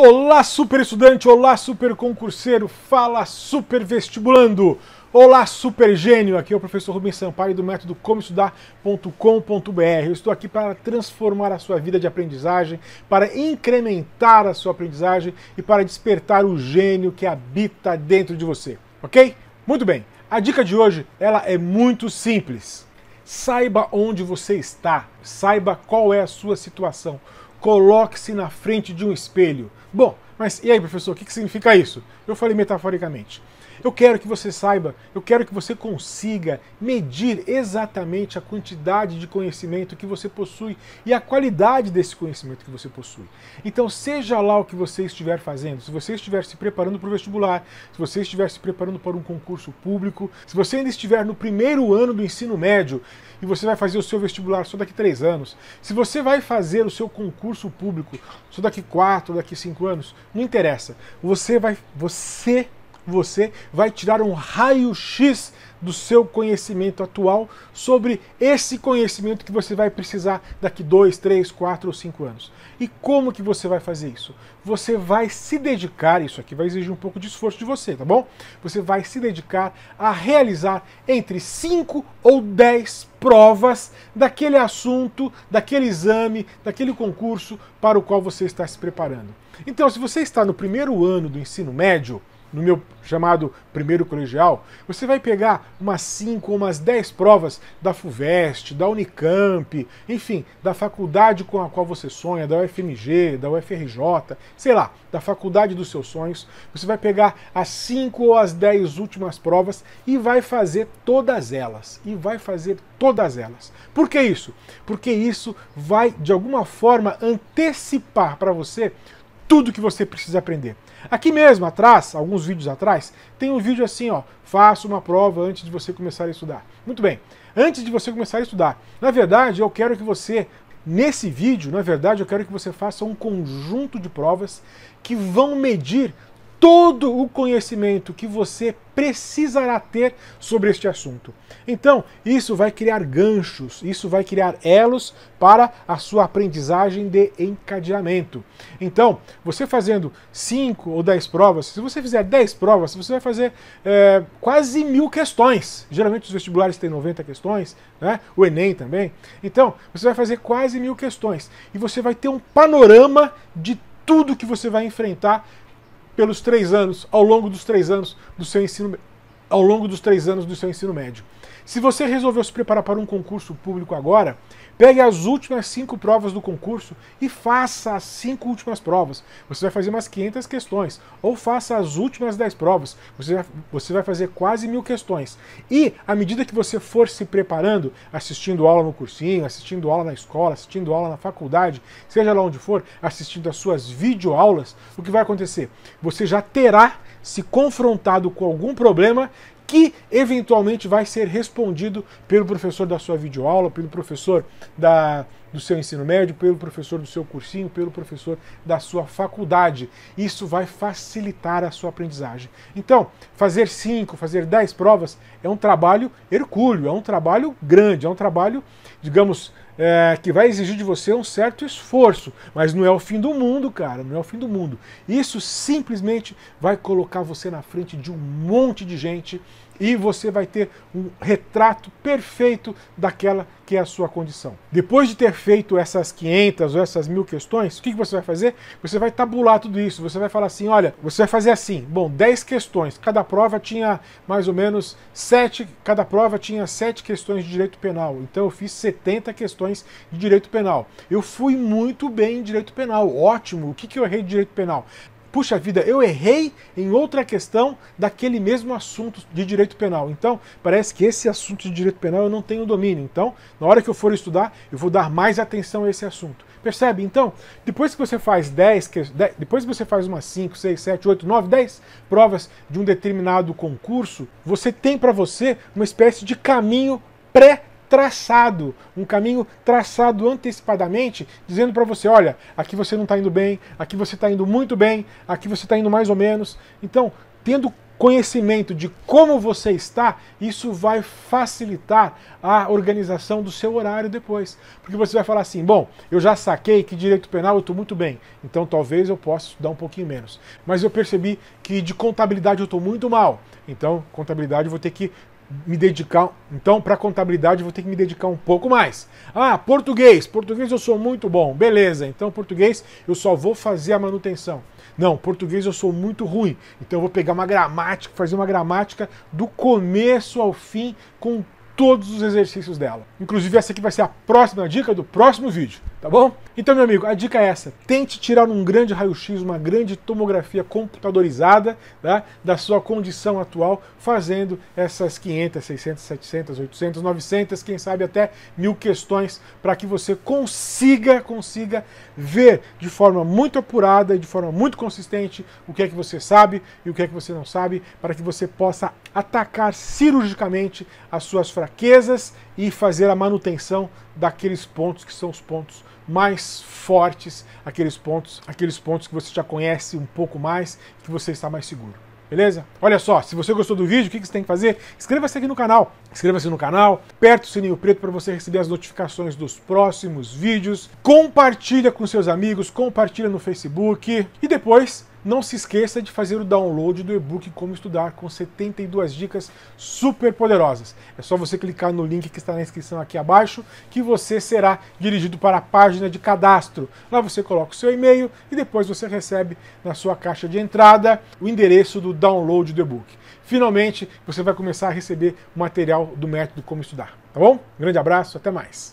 Olá, super estudante! Olá, super concurseiro! Fala, super vestibulando! Olá, super gênio! Aqui é o professor Rubens Sampaio do método comoestudar.com.br. Eu estou aqui para transformar a sua vida de aprendizagem, para incrementar a sua aprendizagem e para despertar o gênio que habita dentro de você, ok? Muito bem, a dica de hoje ela é muito simples. Saiba onde você está, saiba qual é a sua situação Coloque-se na frente de um espelho. Bom, mas e aí, professor, o que significa isso? Eu falei metaforicamente. Eu quero que você saiba, eu quero que você consiga medir exatamente a quantidade de conhecimento que você possui e a qualidade desse conhecimento que você possui. Então, seja lá o que você estiver fazendo, se você estiver se preparando para o vestibular, se você estiver se preparando para um concurso público, se você ainda estiver no primeiro ano do ensino médio e você vai fazer o seu vestibular só daqui três anos, se você vai fazer o seu concurso público só daqui quatro, daqui cinco anos, não interessa. Você vai, você você vai tirar um raio-x do seu conhecimento atual sobre esse conhecimento que você vai precisar daqui dois, três, quatro ou cinco anos. E como que você vai fazer isso? Você vai se dedicar, isso aqui vai exigir um pouco de esforço de você, tá bom? Você vai se dedicar a realizar entre cinco ou dez provas daquele assunto, daquele exame, daquele concurso para o qual você está se preparando. Então, se você está no primeiro ano do ensino médio, no meu chamado primeiro colegial, você vai pegar umas 5 ou umas 10 provas da FUVEST, da Unicamp, enfim, da faculdade com a qual você sonha, da UFMG, da UFRJ, sei lá, da faculdade dos seus sonhos. Você vai pegar as 5 ou as 10 últimas provas e vai fazer todas elas. E vai fazer todas elas. Por que isso? Porque isso vai, de alguma forma, antecipar para você tudo que você precisa aprender. Aqui mesmo atrás, alguns vídeos atrás, tem um vídeo assim, ó, faça uma prova antes de você começar a estudar. Muito bem. Antes de você começar a estudar, na verdade, eu quero que você nesse vídeo, na verdade, eu quero que você faça um conjunto de provas que vão medir todo o conhecimento que você precisará ter sobre este assunto. Então, isso vai criar ganchos, isso vai criar elos para a sua aprendizagem de encadeamento. Então, você fazendo 5 ou 10 provas, se você fizer 10 provas, você vai fazer é, quase mil questões. Geralmente os vestibulares têm 90 questões, né? o Enem também. Então, você vai fazer quase mil questões e você vai ter um panorama de tudo que você vai enfrentar pelos três anos, ao longo dos três anos do seu ensino, ao longo dos três anos do seu ensino médio. Se você resolveu se preparar para um concurso público agora, pegue as últimas cinco provas do concurso e faça as cinco últimas provas. Você vai fazer umas 500 questões. Ou faça as últimas 10 provas. Você vai, você vai fazer quase mil questões. E, à medida que você for se preparando, assistindo aula no cursinho, assistindo aula na escola, assistindo aula na faculdade, seja lá onde for, assistindo as suas videoaulas, o que vai acontecer? Você já terá se confrontado com algum problema que eventualmente vai ser respondido pelo professor da sua videoaula, pelo professor da, do seu ensino médio, pelo professor do seu cursinho, pelo professor da sua faculdade. Isso vai facilitar a sua aprendizagem. Então, fazer 5, fazer 10 provas é um trabalho hercúleo, é um trabalho grande, é um trabalho, digamos, é, que vai exigir de você um certo esforço, mas não é o fim do mundo, cara, não é o fim do mundo. Isso simplesmente vai colocar você na frente de um monte de gente e você vai ter um retrato perfeito daquela que é a sua condição. Depois de ter feito essas 500 ou essas mil questões, o que você vai fazer? Você vai tabular tudo isso. Você vai falar assim: olha, você vai fazer assim. Bom, 10 questões. Cada prova tinha mais ou menos 7. Cada prova tinha 7 questões de direito penal. Então eu fiz 70 questões de direito penal. Eu fui muito bem em direito penal. Ótimo. O que, que eu errei de direito penal? puxa vida, eu errei em outra questão daquele mesmo assunto de direito penal. Então, parece que esse assunto de direito penal eu não tenho domínio. Então, na hora que eu for estudar, eu vou dar mais atenção a esse assunto. Percebe? Então, depois que você faz 10, depois que você faz umas 5, 6, 7, 8, 9, 10 provas de um determinado concurso, você tem para você uma espécie de caminho pré traçado, um caminho traçado antecipadamente, dizendo para você, olha, aqui você não está indo bem, aqui você está indo muito bem, aqui você está indo mais ou menos. Então, tendo conhecimento de como você está, isso vai facilitar a organização do seu horário depois. Porque você vai falar assim: bom, eu já saquei que direito penal eu estou muito bem, então talvez eu possa estudar um pouquinho menos. Mas eu percebi que de contabilidade eu estou muito mal, então contabilidade eu vou ter que me dedicar. Então, para contabilidade, eu vou ter que me dedicar um pouco mais. Ah, português. Português eu sou muito bom. Beleza. Então, português eu só vou fazer a manutenção. Não, português eu sou muito ruim. Então, eu vou pegar uma gramática, fazer uma gramática do começo ao fim com todos os exercícios dela. Inclusive, essa aqui vai ser a próxima dica do próximo vídeo. Tá bom? Então, meu amigo, a dica é essa: tente tirar um grande raio-x, uma grande tomografia computadorizada tá? da sua condição atual, fazendo essas 500, 600, 700, 800, 900, quem sabe até mil questões, para que você consiga, consiga ver de forma muito apurada e de forma muito consistente o que é que você sabe e o que é que você não sabe, para que você possa atacar cirurgicamente as suas fraquezas e fazer a manutenção daqueles pontos que são os pontos mais fortes, aqueles pontos, aqueles pontos que você já conhece um pouco mais, que você está mais seguro. Beleza? Olha só, se você gostou do vídeo, o que você tem que fazer? Inscreva-se aqui no canal. Inscreva-se no canal, aperta o sininho preto para você receber as notificações dos próximos vídeos. Compartilha com seus amigos, compartilha no Facebook e depois não se esqueça de fazer o download do e-book Como Estudar com 72 dicas super poderosas. É só você clicar no link que está na inscrição aqui abaixo que você será dirigido para a página de cadastro. Lá você coloca o seu e-mail e depois você recebe na sua caixa de entrada o endereço do download do e-book. Finalmente, você vai começar a receber o material do método Como Estudar, tá bom? Grande abraço, até mais.